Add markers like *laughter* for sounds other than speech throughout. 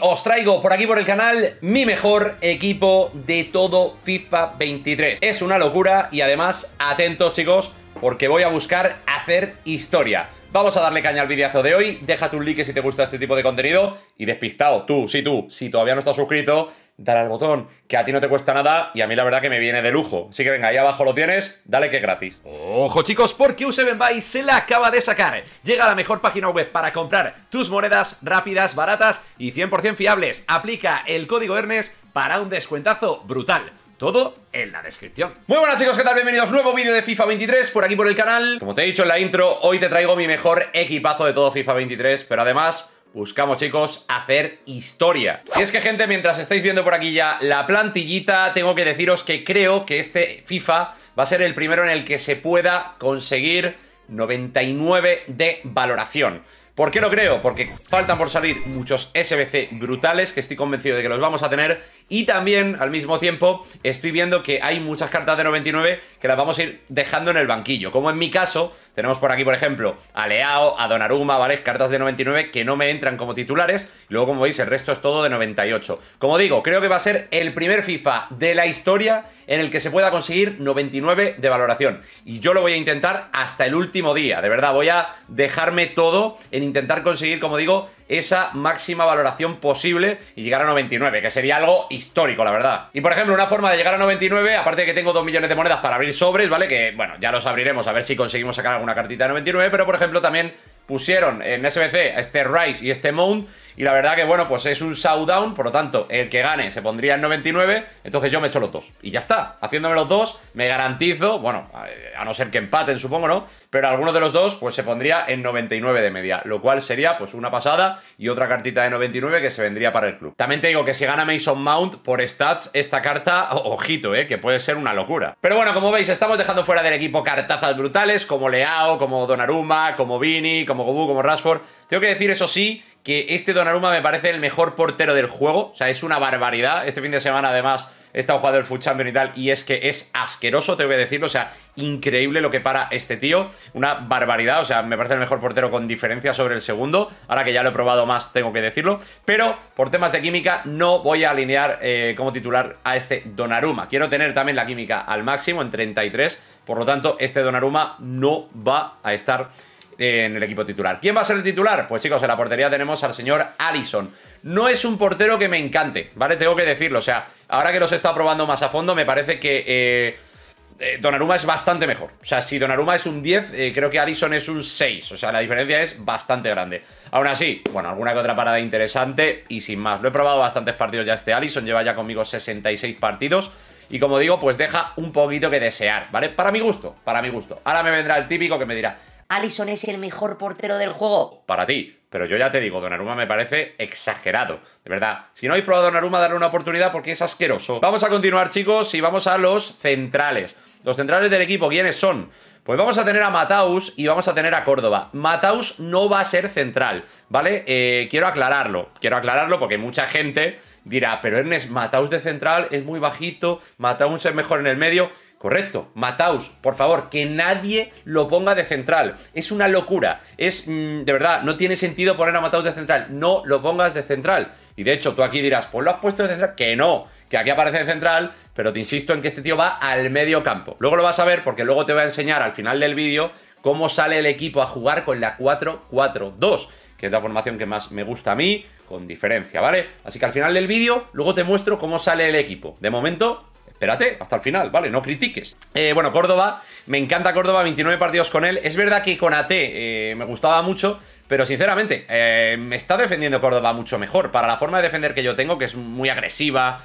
os traigo por aquí por el canal mi mejor equipo de todo FIFA 23. Es una locura y además, atentos chicos, porque voy a buscar hacer historia. Vamos a darle caña al videazo de hoy, déjate un like si te gusta este tipo de contenido y despistado, tú, sí tú, si todavía no estás suscrito, dale al botón, que a ti no te cuesta nada y a mí la verdad que me viene de lujo. Así que venga, ahí abajo lo tienes, dale que es gratis. Ojo chicos, porque 7 Buy se la acaba de sacar. Llega a la mejor página web para comprar tus monedas rápidas, baratas y 100% fiables. Aplica el código ERNES para un descuentazo brutal. Todo en la descripción. Muy buenas chicos, ¿qué tal? Bienvenidos a nuevo vídeo de FIFA 23 por aquí por el canal. Como te he dicho en la intro, hoy te traigo mi mejor equipazo de todo FIFA 23, pero además buscamos, chicos, hacer historia. Y es que, gente, mientras estáis viendo por aquí ya la plantillita, tengo que deciros que creo que este FIFA va a ser el primero en el que se pueda conseguir 99 de valoración. ¿Por qué lo creo? Porque faltan por salir muchos SBC brutales que estoy convencido de que los vamos a tener y también al mismo tiempo estoy viendo que hay muchas cartas de 99 que las vamos a ir dejando en el banquillo, como en mi caso tenemos por aquí por ejemplo a Leao, a Donnarumma, ¿vale? Cartas de 99 que no me entran como titulares y luego como veis el resto es todo de 98. Como digo, creo que va a ser el primer FIFA de la historia en el que se pueda conseguir 99 de valoración y yo lo voy a intentar hasta el último día, de verdad voy a dejarme todo en intentar conseguir, como digo, esa máxima valoración posible y llegar a 99, que sería algo histórico, la verdad. Y por ejemplo, una forma de llegar a 99, aparte de que tengo 2 millones de monedas para abrir sobres, ¿vale? Que bueno, ya los abriremos a ver si conseguimos sacar alguna cartita de 99, pero por ejemplo también pusieron en SBC este Rise y este Mount y la verdad que, bueno, pues es un showdown, por lo tanto, el que gane se pondría en 99, entonces yo me echo los dos. Y ya está, haciéndome los dos, me garantizo, bueno, a no ser que empaten, supongo, ¿no? Pero alguno de los dos, pues se pondría en 99 de media, lo cual sería, pues, una pasada y otra cartita de 99 que se vendría para el club. También te digo que si gana Mason Mount por stats, esta carta, ojito, ¿eh? Que puede ser una locura. Pero bueno, como veis, estamos dejando fuera del equipo cartazas brutales como Leao, como Donnarumma, como Vini, como Gobu, como Rashford. Tengo que decir, eso sí, que este Donaruma me parece el mejor portero del juego. O sea, es una barbaridad. Este fin de semana, además, he estado jugando el Food Champion y tal, y es que es asqueroso, te voy a decirlo. O sea, increíble lo que para este tío. Una barbaridad. O sea, me parece el mejor portero con diferencia sobre el segundo. Ahora que ya lo he probado más, tengo que decirlo. Pero por temas de química, no voy a alinear eh, como titular a este Donaruma. Quiero tener también la química al máximo en 33. Por lo tanto, este Donaruma no va a estar en el equipo titular. ¿Quién va a ser el titular? Pues chicos, en la portería tenemos al señor Allison. No es un portero que me encante, ¿vale? Tengo que decirlo. O sea, ahora que los estado probando más a fondo, me parece que eh, eh, Don es bastante mejor. O sea, si Donnarumma es un 10, eh, creo que Allison es un 6. O sea, la diferencia es bastante grande. Aún así, bueno, alguna que otra parada interesante y sin más. Lo he probado bastantes partidos ya este Allison, lleva ya conmigo 66 partidos. Y como digo, pues deja un poquito que desear, ¿vale? Para mi gusto, para mi gusto. Ahora me vendrá el típico que me dirá, Alison es el mejor portero del juego. Para ti. Pero yo ya te digo, Donnarumma me parece exagerado. De verdad, si no habéis probado Donnarumma, darle una oportunidad porque es asqueroso. Vamos a continuar, chicos, y vamos a los centrales. Los centrales del equipo, ¿quiénes son? Pues vamos a tener a Mataus y vamos a tener a Córdoba. Mataus no va a ser central, ¿vale? Eh, quiero aclararlo. Quiero aclararlo porque mucha gente dirá, pero Ernest, Mataus de central es muy bajito, Mataus es mejor en el medio. Correcto, Mataus, por favor, que nadie lo ponga de central. Es una locura. Es, mm, de verdad, no tiene sentido poner a Mataus de central. No lo pongas de central. Y de hecho, tú aquí dirás, pues lo has puesto de central. Que no, que aquí aparece de central, pero te insisto en que este tío va al medio campo. Luego lo vas a ver porque luego te voy a enseñar al final del vídeo cómo sale el equipo a jugar con la 4-4-2, que es la formación que más me gusta a mí, con diferencia, ¿vale? Así que al final del vídeo, luego te muestro cómo sale el equipo. De momento, espérate, hasta el final, ¿vale? No critiques. Eh, bueno, Córdoba, me encanta Córdoba, 29 partidos con él. Es verdad que con AT eh, me gustaba mucho, pero sinceramente, eh, me está defendiendo Córdoba mucho mejor. Para la forma de defender que yo tengo, que es muy agresiva,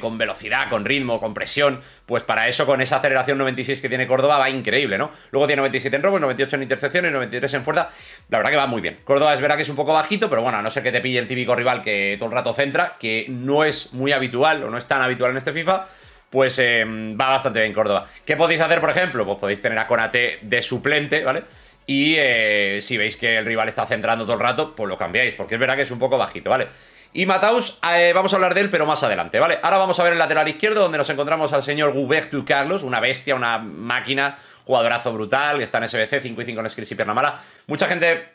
con velocidad, con ritmo, con presión, pues para eso, con esa aceleración 96 que tiene Córdoba, va increíble, ¿no? Luego tiene 97 en robos, 98 en intercepciones, 93 en fuerza. La verdad que va muy bien. Córdoba es verdad que es un poco bajito, pero bueno, a no ser que te pille el típico rival que todo el rato centra, que no es muy habitual o no es tan habitual en este FIFA pues eh, va bastante bien Córdoba. ¿Qué podéis hacer, por ejemplo? Pues podéis tener a Conate de suplente, ¿vale? Y eh, si veis que el rival está centrando todo el rato, pues lo cambiáis, porque es verdad que es un poco bajito, ¿vale? Y Mataus, eh, vamos a hablar de él, pero más adelante, ¿vale? Ahora vamos a ver el lateral izquierdo, donde nos encontramos al señor Gubertu Carlos, una bestia, una máquina, jugadorazo brutal, que está en SBC, 5 y 5 en Skills y Mucha gente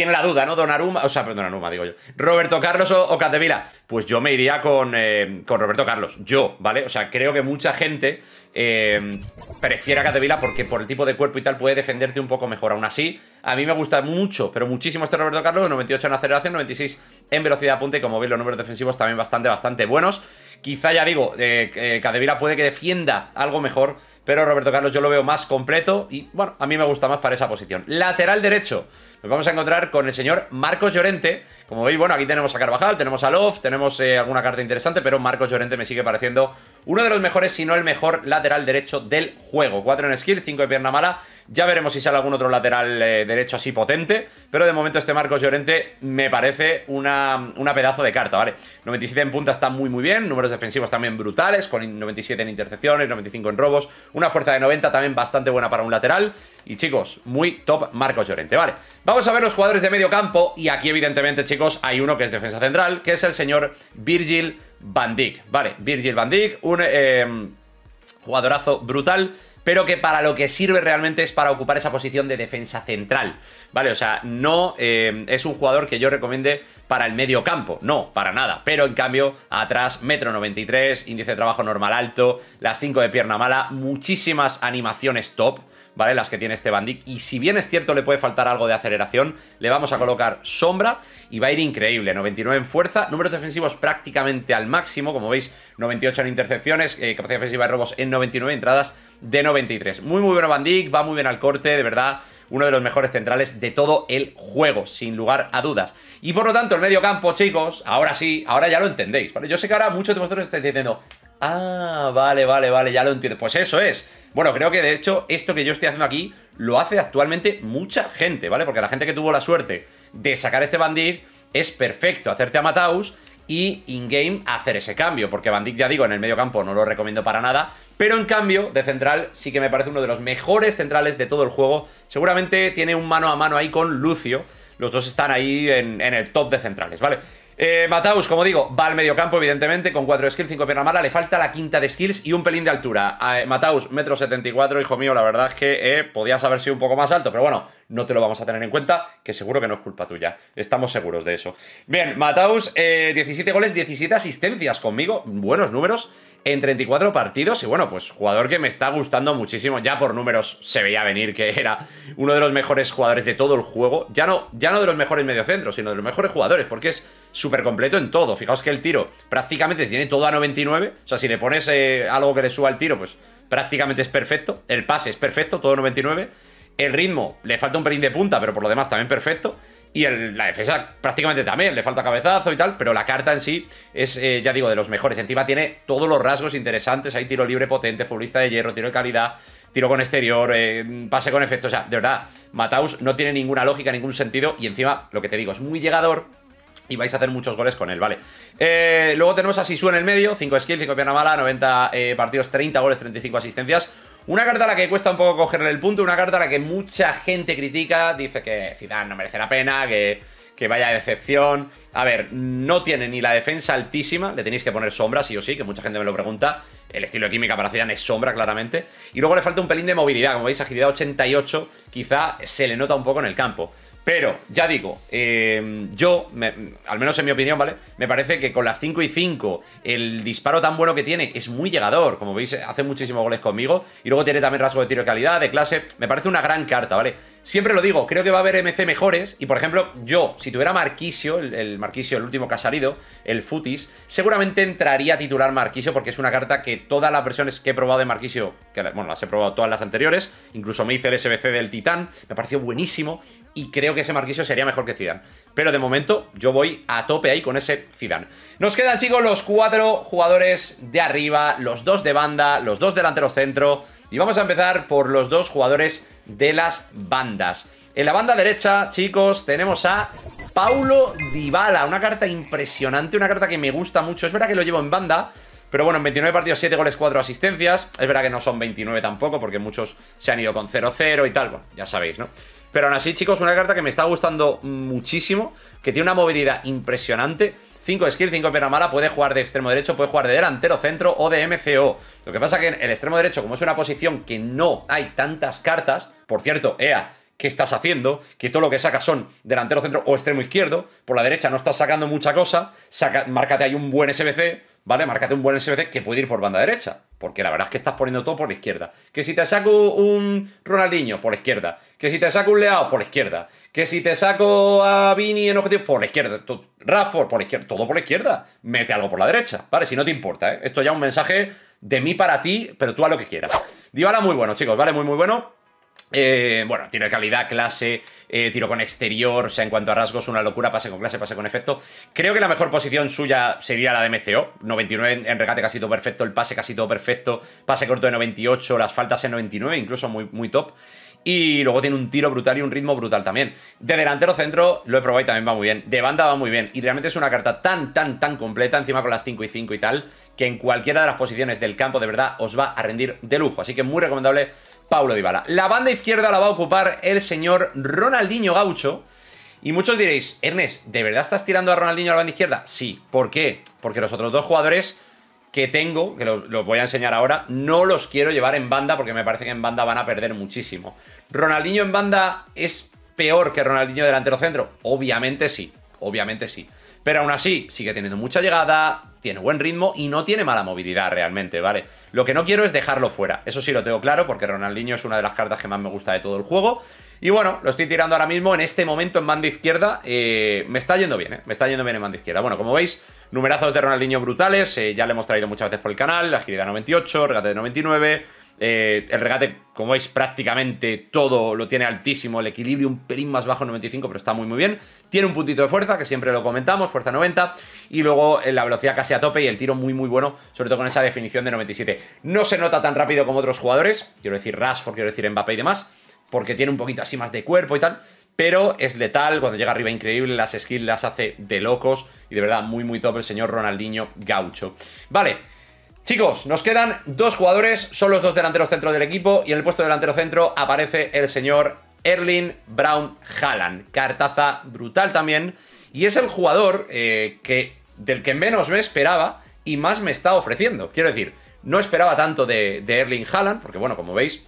tiene la duda, ¿no? Aruma. o sea, perdón, Donaruma, digo yo. Roberto Carlos o, Catevila. Pues yo me iría eh, con, Roberto Carlos, yo, ¿vale? O sea, creo que mucha gente eh, prefiere a Catevila porque por el tipo de cuerpo y tal puede defenderte un poco mejor. Aún así, a mí me gusta mucho, pero muchísimo este Roberto Carlos, 98 en aceleración, 96 en velocidad de punta y como veis los números defensivos también bastante, bastante buenos. Quizá ya digo, eh, eh puede que defienda algo mejor, pero Roberto Carlos yo lo veo más completo y bueno, a mí me gusta más para esa posición. Lateral derecho, nos vamos a encontrar con el señor Marcos Llorente. Como veis, bueno, aquí tenemos a Carvajal, tenemos a Love, tenemos eh, alguna carta interesante, pero Marcos Llorente me sigue pareciendo uno de los mejores, si no el mejor lateral derecho del juego. 4 en skill, 5 de pierna mala ya veremos si sale algún otro lateral eh, derecho así potente. Pero de momento este Marcos Llorente me parece una, una pedazo de carta, ¿vale? 97 en punta está muy muy bien. Números defensivos también brutales, con 97 en intercepciones, 95 en robos. Una fuerza de 90 también bastante buena para un lateral. Y chicos, muy top Marcos Llorente, ¿vale? Vamos a ver los jugadores de medio campo. Y aquí evidentemente, chicos, hay uno que es defensa central, que es el señor Virgil Van Dijk. Vale, Virgil Van Dijk, un... Eh, jugadorazo brutal pero que para lo que sirve realmente es para ocupar esa posición de defensa central, ¿vale? O sea, no eh, es un jugador que yo recomiende para el medio campo, no, para nada, pero en cambio atrás, metro 93, índice de trabajo normal alto, las 5 de pierna mala, muchísimas animaciones top, ¿vale? Las que tiene este Bandic. Y si bien es cierto, le puede faltar algo de aceleración, le vamos a colocar sombra y va a ir increíble. 99 en fuerza, números defensivos prácticamente al máximo, como veis, 98 en intercepciones, eh, capacidad defensiva de robos en 99 entradas, de 93. Muy, muy bueno Bandic, va muy bien al corte, de verdad uno de los mejores centrales de todo el juego, sin lugar a dudas. Y por lo tanto, el medio campo, chicos, ahora sí, ahora ya lo entendéis, ¿vale? Yo sé que ahora muchos de vosotros estáis diciendo, ah, vale, vale, vale, ya lo entiendo. Pues eso es. Bueno, creo que de hecho esto que yo estoy haciendo aquí lo hace actualmente mucha gente, ¿vale? Porque la gente que tuvo la suerte de sacar este Bandic es perfecto hacerte a Mataus y in-game hacer ese cambio, porque Bandic ya digo, en el medio campo no lo recomiendo para nada, pero en cambio, de central sí que me parece uno de los mejores centrales de todo el juego. Seguramente tiene un mano a mano ahí con Lucio. Los dos están ahí en, el top de centrales, ¿vale? Eh, Mataus, como digo, va al mediocampo, evidentemente, con 4 skills, 5 pierna mala, le falta la quinta de skills y un pelín de altura. Eh, Mataus, metro 74, hijo mío, la verdad es que eh, podías haber sido un poco más alto, pero bueno, no te lo vamos a tener en cuenta, que seguro que no es culpa tuya. Estamos seguros de eso. Bien, Mataus, 17 eh, goles, 17 asistencias conmigo, buenos números en 34 partidos. Y bueno, pues jugador que me está gustando muchísimo. Ya por números se veía venir que era uno de los mejores jugadores de todo el juego. Ya no, ya no de los mejores mediocentros, sino de los mejores jugadores, porque es súper completo en todo. Fijaos que el tiro prácticamente tiene todo a 99. O sea, si le pones eh, algo que le suba el tiro, pues prácticamente es perfecto. El pase es perfecto, todo 99. El ritmo le falta un pelín de punta, pero por lo demás también perfecto. Y la defensa prácticamente también, le falta cabezazo y tal, pero la carta en sí es, eh, ya digo, de los mejores. Encima tiene todos los rasgos interesantes, hay tiro libre potente, futbolista de hierro, tiro de calidad, tiro con exterior, eh, pase con efecto. O sea, de verdad, Mataus no tiene ninguna lógica, ningún sentido. Y encima, lo que te digo, es muy llegador, y vais a hacer muchos goles con él, ¿vale? Eh, luego tenemos a Sisu en el medio, 5 skills, 5 pierna mala, 90 partidos, 30 goles, 35 asistencias. Una carta a la que cuesta un poco cogerle el punto, una carta a la que mucha gente critica, dice que Zidane no merece la pena, que, que vaya decepción. A ver, no tiene ni la defensa altísima, le tenéis que poner sombra, sí o sí, que mucha gente me lo pregunta. El estilo de química para Zidane es sombra, claramente. Y luego le falta un pelín de movilidad, como veis, agilidad 88, quizá se le nota un poco en el campo. Pero, ya digo, em, yo, al menos en mi opinión, ¿vale? Me parece que con las 5 y 5, el disparo tan bueno que tiene es muy llegador. Como veis, hace muchísimos goles conmigo. Y luego tiene también rasgo de tiro de calidad, de clase. Me parece una gran carta, ¿vale? Siempre lo digo, creo que va a haber MC mejores. Y por ejemplo, yo, si tuviera Marquisio, el, Marquisio, el último que ha salido, el Futis, seguramente entraría a titular Marquisio porque es una carta que todas las versiones que he probado de Marquisio, que bueno, las he probado todas las anteriores, incluso me hice el SBC del Titán, me pareció buenísimo. Y creo que ese Marquisio sería mejor que Zidane. Pero de momento, yo voy a tope ahí con ese Zidane. Nos quedan, chicos, los cuatro jugadores de arriba, los dos de banda, los dos delantero centro. Y vamos a empezar por los dos jugadores de las bandas. En la banda derecha, chicos, tenemos a Paulo Dybala, una carta impresionante, una carta que me gusta mucho. Es verdad que lo llevo en banda, pero bueno, en 29 partidos, 7 goles, 4 asistencias. Es verdad que no son 29 tampoco, porque muchos se han ido con 0-0 y tal. Bueno, ya sabéis, ¿no? Pero aún así, chicos, una carta que me está gustando muchísimo, que tiene una movilidad impresionante 5 skill, 5 pierna mala, puede jugar de extremo derecho, puede jugar de delantero centro o de MCO. Lo que pasa que en el extremo derecho, como es una posición que no hay tantas cartas, por cierto, EA, qué estás haciendo, que todo lo que sacas son delantero centro o extremo izquierdo, por la derecha no estás sacando mucha cosa, márcate ahí un buen SBC, ¿vale? Márcate un buen SBC que puede ir por banda derecha, porque la verdad es que estás poniendo todo por la izquierda. Que si te saco un Ronaldinho, por la izquierda. Que si te saco un Leao, por la izquierda. Que si te saco a Vini en objetivo, por la izquierda. Rafford, por la izquierda. Todo por la izquierda. Mete algo por la derecha, ¿vale? Si no te importa, ¿eh? Esto ya es un mensaje de mí para ti, pero tú haz lo que quieras. Divala, muy bueno, chicos, ¿vale? Muy, muy bueno. Eh, bueno, tiene calidad, clase, eh, tiro con exterior, o sea, en cuanto a rasgos, una locura, pase con clase, pase con efecto. Creo que la mejor posición suya sería la de MCO, 99 en, regate casi todo perfecto, el pase casi todo perfecto, pase corto de 98, las faltas en 99, incluso muy, muy top. Y luego tiene un tiro brutal y un ritmo brutal también. De delantero centro lo he probado y también va muy bien. De banda va muy bien. Y realmente es una carta tan, tan, tan completa, encima con las 5 y 5 y tal, que en cualquiera de las posiciones del campo de verdad os va a rendir de lujo. Así que muy recomendable Paulo Dybala. La banda izquierda la va a ocupar el señor Ronaldinho Gaucho. Y muchos diréis, Ernest, ¿de verdad estás tirando a Ronaldinho a la banda izquierda? Sí. ¿Por qué? Porque los otros dos jugadores que tengo, que los voy a enseñar ahora, no los quiero llevar en banda porque me parece que en banda van a perder muchísimo. ¿Ronaldinho en banda es peor que Ronaldinho delantero centro? Obviamente sí, obviamente sí. Pero aún así, sigue teniendo mucha llegada, tiene buen ritmo y no tiene mala movilidad realmente, ¿vale? Lo que no quiero es dejarlo fuera. Eso sí lo tengo claro porque Ronaldinho es una de las cartas que más me gusta de todo el juego. Y bueno, lo estoy tirando ahora mismo en este momento en banda izquierda. Eh, me está yendo bien, ¿eh? Me está yendo bien en banda izquierda. Bueno, como veis, numerazos de Ronaldinho brutales. Eh, ya le hemos traído muchas veces por el canal. La Agilidad 98, regate de 99 eh, el regate, como veis, prácticamente todo lo tiene altísimo. El equilibrio un pelín más bajo, 95, pero está muy muy bien. Tiene un puntito de fuerza, que siempre lo comentamos, fuerza 90. Y luego eh, la velocidad casi a tope y el tiro muy muy bueno, sobre todo con esa definición de 97. No se nota tan rápido como otros jugadores, quiero decir Rashford, quiero decir Mbappé y demás, porque tiene un poquito así más de cuerpo y tal. Pero es letal, cuando llega arriba increíble, las skills las hace de locos. Y de verdad, muy muy top el señor Ronaldinho Gaucho. Vale, Chicos, nos quedan dos jugadores, son los dos delanteros centro del equipo y en el puesto delantero centro aparece el señor Erling Brown Haaland. Cartaza brutal también y es el jugador eh, que, del que menos me esperaba y más me está ofreciendo. Quiero decir, no esperaba tanto de, Erling Haaland, porque bueno, como veis,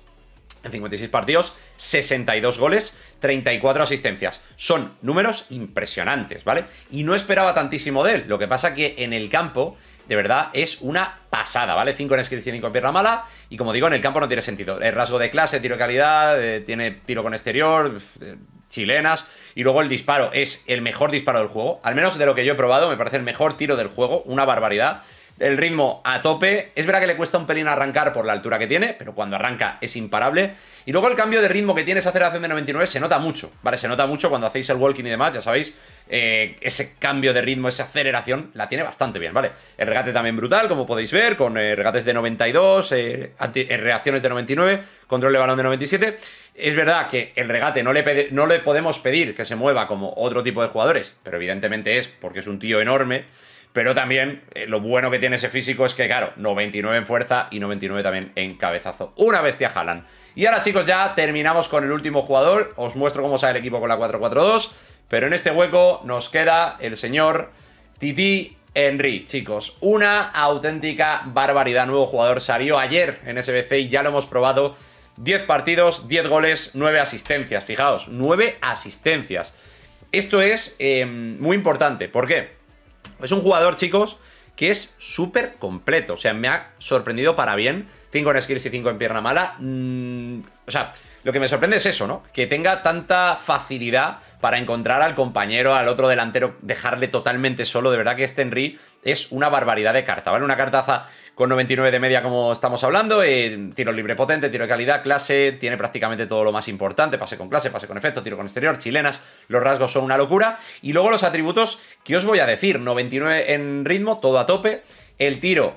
en 56 partidos, 62 goles, 34 asistencias. Son números impresionantes, ¿vale? Y no esperaba tantísimo de él. Lo que pasa que en el campo de verdad es una pasada, ¿vale? 5 en esquiva y 5 en pierna mala. Y como digo, en el campo no tiene sentido. El rasgo de clase, tiro de calidad, eh, tiene tiro con exterior, eh, chilenas. Y luego el disparo es el mejor disparo del juego. Al menos de lo que yo he probado, me parece el mejor tiro del juego. Una barbaridad el ritmo a tope. Es verdad que le cuesta un pelín arrancar por la altura que tiene, pero cuando arranca es imparable. Y luego el cambio de ritmo que tiene esa aceleración de 99 se nota mucho, ¿vale? Se nota mucho cuando hacéis el walking y demás, ya sabéis. Eh, ese cambio de ritmo, esa aceleración, la tiene bastante bien, ¿vale? El regate también brutal, como podéis ver, con eh, regates de 92, eh, reacciones de 99, control de balón de 97. Es verdad que el regate no le, no le podemos pedir que se mueva como otro tipo de jugadores, pero evidentemente es porque es un tío enorme pero también eh, lo bueno que tiene ese físico es que, claro, 99 en fuerza y 99 también en cabezazo. Una bestia Jalan. Y ahora, chicos, ya terminamos con el último jugador. Os muestro cómo sale el equipo con la 4-4-2. Pero en este hueco nos queda el señor Titi Henry, chicos. Una auténtica barbaridad. Nuevo jugador salió ayer en SBC y ya lo hemos probado. 10 partidos, 10 goles, 9 asistencias. Fijaos, 9 asistencias. Esto es eh, muy importante. ¿Por qué? Es un jugador, chicos, que es súper completo. O sea, me ha sorprendido para bien. 5 en skills y 5 en pierna mala. Mm, o sea, lo que me sorprende es eso, ¿no? Que tenga tanta facilidad para encontrar al compañero, al otro delantero, dejarle totalmente solo. De verdad que este Henry es una barbaridad de carta, ¿vale? Una cartaza con 99 de media como estamos hablando, eh, tiro libre potente, tiro de calidad, clase, tiene prácticamente todo lo más importante, pase con clase, pase con efecto, tiro con exterior, chilenas, los rasgos son una locura. Y luego los atributos que os voy a decir, 99 en ritmo, todo a tope, el tiro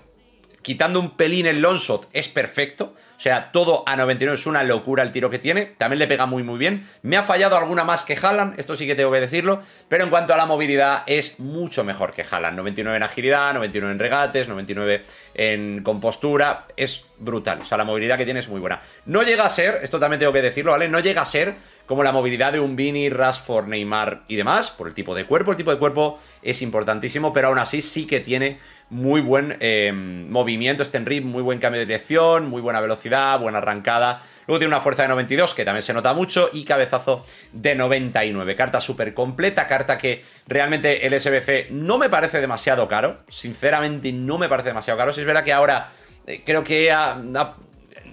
quitando un pelín el long es perfecto. O sea, todo a 99 es una locura el tiro que tiene. También le pega muy, muy bien. Me ha fallado alguna más que Haaland, esto sí que tengo que decirlo. Pero en cuanto a la movilidad, es mucho mejor que Haaland. 99 en agilidad, 99 en regates, 99 en compostura. Es brutal. O sea, la movilidad que tiene es muy buena. No llega a ser, esto también tengo que decirlo, ¿vale? No llega a ser como la movilidad de un Vini, Rashford, Neymar y demás, por el tipo de cuerpo. El tipo de cuerpo es importantísimo, pero aún así sí que tiene muy buen eh, movimiento este ritmo muy buen cambio de dirección, muy buena velocidad, buena arrancada. Luego tiene una fuerza de 92 que también se nota mucho y cabezazo de 99. Carta súper completa, carta que realmente el SBC no me parece demasiado caro. Sinceramente no me parece demasiado caro. Si es verdad que ahora eh, creo que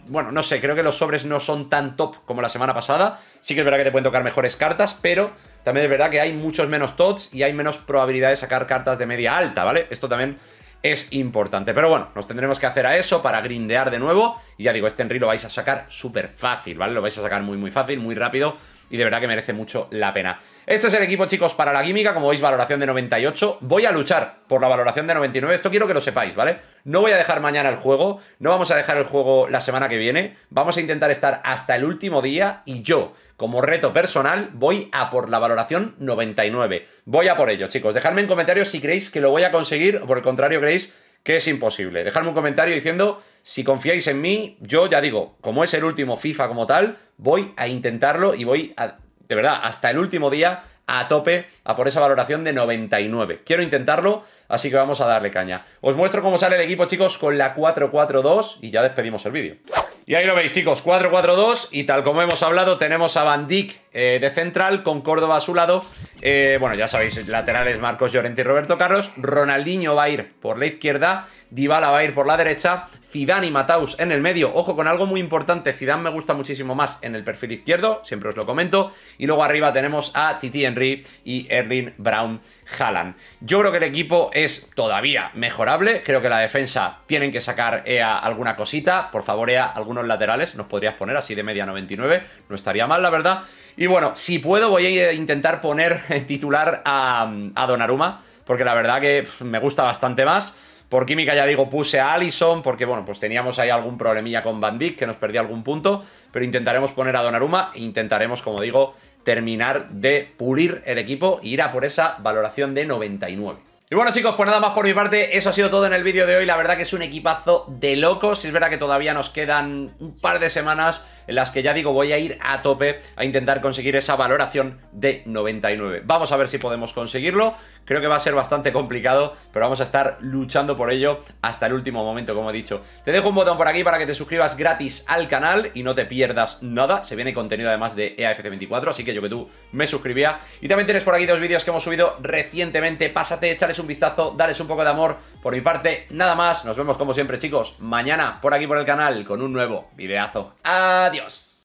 bueno, no sé, creo que los sobres no son tan top como la semana pasada. Sí que es verdad que te pueden tocar mejores cartas, pero también es verdad que hay muchos menos tots y hay menos probabilidad de sacar cartas de media alta, ¿vale? Esto también es importante. Pero bueno, nos tendremos que hacer a eso para grindear de nuevo. Y ya digo, este Henry lo vais a sacar súper fácil, ¿vale? Lo vais a sacar muy, muy fácil, muy rápido y de verdad que merece mucho la pena. Este es el equipo, chicos, para la química. Como veis, valoración de 98. Voy a luchar por la valoración de 99. Esto quiero que lo sepáis, ¿vale? No voy a dejar mañana el juego. No vamos a dejar el juego la semana que viene. Vamos a intentar estar hasta el último día y yo, como reto personal, voy a por la valoración 99. Voy a por ello, chicos. Dejadme en comentarios si creéis que lo voy a conseguir o por el contrario creéis que es imposible. Dejadme un comentario diciendo si confiáis en mí. Yo ya digo, como es el último FIFA como tal, voy a intentarlo y voy a, de verdad, hasta el último día a tope a por esa valoración de 99. Quiero intentarlo, así que vamos a darle caña. Os muestro cómo sale el equipo, chicos, con la 4-4-2 y ya despedimos el vídeo. Y ahí lo veis, chicos, 4-4-2 y tal como hemos hablado, tenemos a Van Dijk eh, de central con Córdoba a su lado. Eh, bueno, ya sabéis, laterales Marcos Llorente y Roberto Carlos. Ronaldinho va a ir por la izquierda, Dybala va a ir por la derecha, Zidane y Mataus en el medio. Ojo con algo muy importante, Zidane me gusta muchísimo más en el perfil izquierdo, siempre os lo comento. Y luego arriba tenemos a Titi Henry y Erling Brown Jalan. Yo creo que el equipo es todavía mejorable. Creo que la defensa tienen que sacar EA alguna cosita. Por favor, EA, algunos laterales nos podrías poner así de media 99. No estaría mal, la verdad. Y bueno, si puedo voy a intentar poner *laughs* titular a, a Donnarumma. Porque la verdad que me gusta bastante más. Por química ya digo puse a Allison porque bueno, pues teníamos ahí algún problemilla con Van Dijk que nos perdía algún punto, pero intentaremos poner a Donnarumma e intentaremos, como digo, terminar de pulir el equipo e ir a por esa valoración de 99. Y bueno chicos, pues nada más por mi parte, eso ha sido todo en el vídeo de hoy, la verdad que es un equipazo de locos, es verdad que todavía nos quedan un par de semanas en las que ya digo voy a ir a tope a intentar conseguir esa valoración de 99. Vamos a ver si podemos conseguirlo, creo que va a ser bastante complicado, pero vamos a estar luchando por ello hasta el último momento, como he dicho. Te dejo un botón por aquí para que te suscribas gratis al canal y no te pierdas nada, se viene contenido además de EAFC24, así que yo que tú me suscribía. Y también tienes por aquí dos vídeos que hemos subido recientemente, pásate, échales un vistazo, dales un poco de amor. Por mi parte, nada más, nos vemos como siempre chicos, mañana por aquí por el canal con un nuevo videazo. Adiós. Adiós.